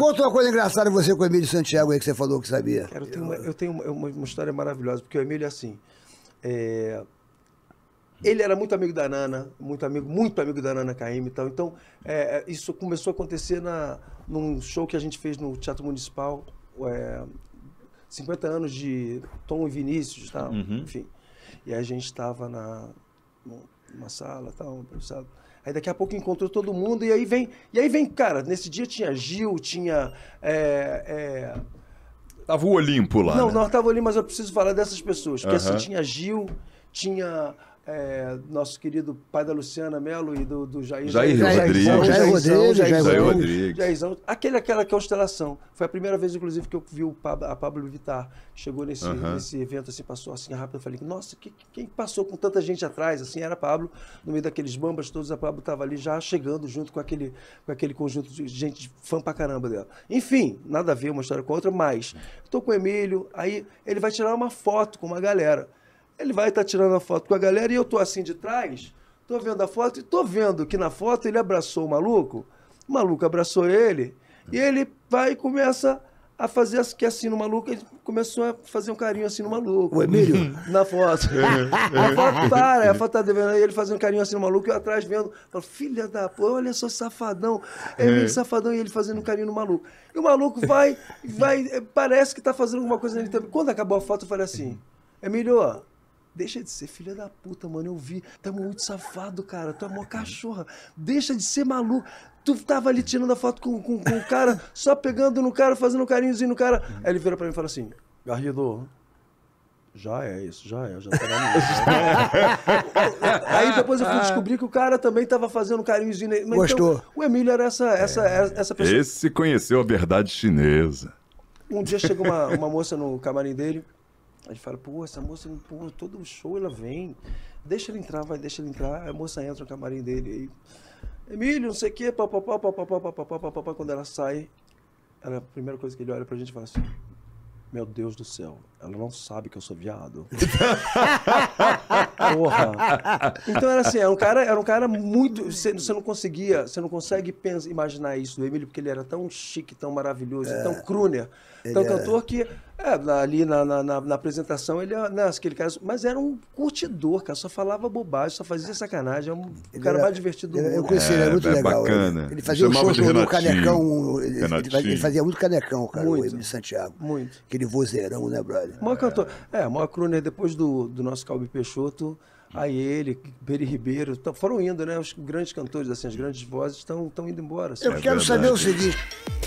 Conta uma coisa engraçada você com o Emílio Santiago aí que você falou que sabia. Cara, eu tenho, uma, eu tenho uma, uma história maravilhosa, porque o Emílio é assim. É... Ele era muito amigo da Nana, muito amigo, muito amigo da Nana KM e tal. Então, é, é, isso começou a acontecer na, num show que a gente fez no Teatro Municipal, é, 50 anos de Tom e Vinícius e tal, uhum. enfim. E a gente estava na, numa sala, tal, um improvisado. Aí daqui a pouco encontrou todo mundo e aí vem, e aí vem, cara, nesse dia tinha Gil, tinha. É, é... Tava o Olimpo lá. Não, né? não, tava ali mas eu preciso falar dessas pessoas. Porque uh assim, tinha Gil, tinha é, nosso querido pai da Luciana Melo e do, do Jair, Jair, Jair Rodrigues. Jairzão, Jair Rodrigues. Jairzão, aquele, aquela constelação. Foi a primeira vez, inclusive, que eu vi o Pablo, a Pablo Vittar. Chegou nesse, uh -huh. nesse evento, assim, passou assim rápido. Eu falei, nossa, que, quem passou com tanta gente atrás? Assim, era a Pablo, no meio daqueles bambas todos, a Pablo estava ali já chegando junto com aquele, com aquele conjunto de gente fã pra caramba dela. Enfim, nada a ver uma história com a outra, mas estou com o Emílio, aí ele vai tirar uma foto com uma galera. Ele vai estar tá tirando a foto com a galera e eu tô assim de trás, tô vendo a foto e tô vendo que na foto ele abraçou o maluco, o maluco abraçou ele e ele vai e começa a fazer as que assim no maluco, ele começou a fazer um carinho assim no maluco. O Emílio? Na foto. É, é. a foto para, a foto tá devendo. Ele fazendo um carinho assim no maluco, eu atrás vendo. Falo, filha da pô, olha só safadão. É, Emílio é. safadão e ele fazendo um carinho no maluco. E o maluco vai, vai, parece que tá fazendo alguma coisa nele também. Quando acabou a foto, eu falei assim, Emílio, Deixa de ser filha da puta, mano. Eu vi. Tá muito safado, cara. Tu é mó cachorra. Deixa de ser maluco. Tu tava ali tirando a foto com, com, com o cara, só pegando no cara, fazendo um carinhozinho no cara. Aí ele vira pra mim e fala assim: Garrido, já é isso, já é, já tá na minha. Aí depois eu fui descobrir que o cara também tava fazendo um carinhozinho nele. Mas então, Gostou. Então, o Emílio era essa, essa, é. essa pessoa. Esse conheceu a verdade chinesa. Um dia chegou uma, uma moça no camarim dele. A gente fala, pô, essa moça, pô, todo show ela vem. Deixa ele entrar, vai, deixa ele entrar. A moça entra no camarim dele. E, Emílio, não sei o quê, papapá, papapá, papapá, papapá. Quando ela sai, ela, a primeira coisa que ele olha pra gente e fala assim: Meu Deus do céu, ela não sabe que eu sou viado. Porra. Então era assim, era um cara, era um cara muito. Você, você não conseguia, você não consegue pensar, imaginar isso do Emílio, porque ele era tão chique, tão maravilhoso, é, tão crooner, tão cantor é... que é, ali na, na, na, na apresentação, ele ah, não, né, cara, mas era um curtidor, cara, só falava bobagem, só fazia sacanagem. É um ele cara era, mais divertido do mundo. Eu conheci, é, ele era é, muito é legal. Bacana. Ele, ele fazia um show no, no Canecão. Ele, ele, fazia muito Canecão, cara, muito, o de Santiago. Muito. Aquele vozeirão, né, brother? O é. cantor. É, o maior crooner depois do, do nosso Calbi Peixoto. Aí ele, Beri Ribeiro, foram indo, né? Os grandes cantores, assim, as grandes vozes estão indo embora. Assim. Eu é quero verdade. saber o seguinte.